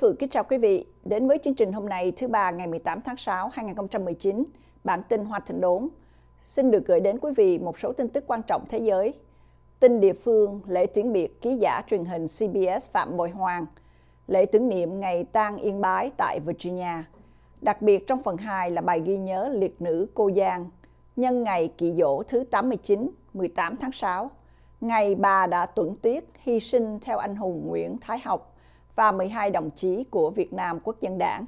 Phượng kính chào quý vị đến với chương trình hôm nay thứ ba ngày 18 tháng 6 2019, bản tin Hoa Thịnh Đốn. Xin được gửi đến quý vị một số tin tức quan trọng thế giới. Tin địa phương, lễ tiễn biệt ký giả truyền hình CBS Phạm Bội Hoàng, lễ tưởng niệm ngày tang yên bái tại Virginia. Đặc biệt trong phần 2 là bài ghi nhớ liệt nữ cô Giang, nhân ngày kỷ dỗ thứ 89, 18 tháng 6. Ngày bà đã tuẫn tiết hy sinh theo anh hùng Nguyễn Thái Học và 12 đồng chí của Việt Nam Quốc dân đảng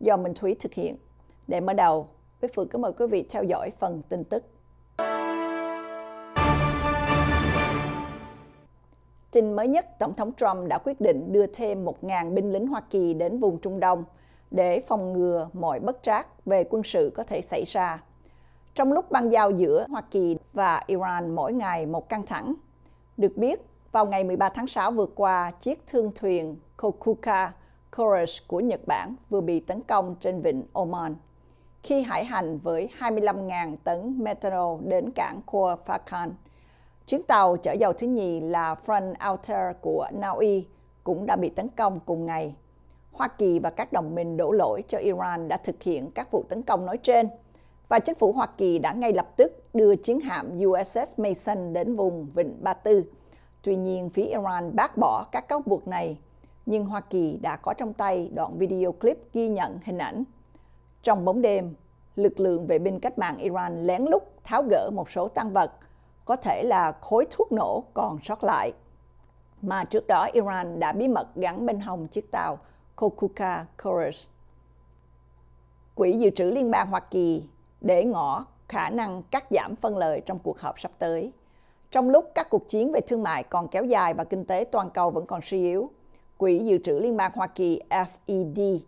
do Minh Thúy thực hiện. Để mở đầu, Bích Phương kính mời quý vị theo dõi phần tin tức. Tin mới nhất, Tổng thống Trump đã quyết định đưa thêm 1.000 binh lính Hoa Kỳ đến vùng Trung Đông để phòng ngừa mọi bất trắc về quân sự có thể xảy ra. Trong lúc băng giao giữa Hoa Kỳ và Iran mỗi ngày một căng thẳng, được biết vào ngày 13 tháng 6 vừa qua, chiếc thương thuyền Kokuka Courage của Nhật Bản vừa bị tấn công trên vịnh Oman. Khi hải hành với 25.000 tấn methanol đến cảng Khor Fakkan, chuyến tàu chở dầu thứ nhì là Front Alter của Na Uy cũng đã bị tấn công cùng ngày. Hoa Kỳ và các đồng minh đổ lỗi cho Iran đã thực hiện các vụ tấn công nói trên và chính phủ Hoa Kỳ đã ngay lập tức đưa chiến hạm USS Mason đến vùng Vịnh Ba Tư Tuy nhiên, phía Iran bác bỏ các cáo buộc này, nhưng Hoa Kỳ đã có trong tay đoạn video clip ghi nhận hình ảnh. Trong bóng đêm, lực lượng vệ binh cách mạng Iran lén lút tháo gỡ một số tăng vật, có thể là khối thuốc nổ còn sót lại, mà trước đó Iran đã bí mật gắn bên hông chiếc tàu Kokuka Chorus. Quỹ dự trữ Liên bang Hoa Kỳ để ngỏ khả năng cắt giảm phân lợi trong cuộc họp sắp tới trong lúc các cuộc chiến về thương mại còn kéo dài và kinh tế toàn cầu vẫn còn suy yếu. Quỹ Dự trữ Liên bang Hoa Kỳ FED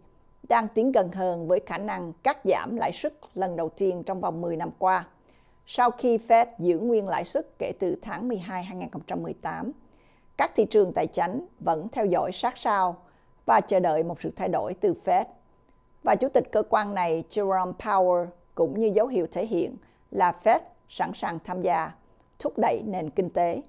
đang tiến gần hơn với khả năng cắt giảm lãi suất lần đầu tiên trong vòng 10 năm qua. Sau khi Fed giữ nguyên lãi suất kể từ tháng 12 2018, các thị trường tài chính vẫn theo dõi sát sao và chờ đợi một sự thay đổi từ Fed. Và chủ tịch cơ quan này Jerome Powell cũng như dấu hiệu thể hiện là Fed sẵn sàng tham gia thúc đẩy nền kinh tế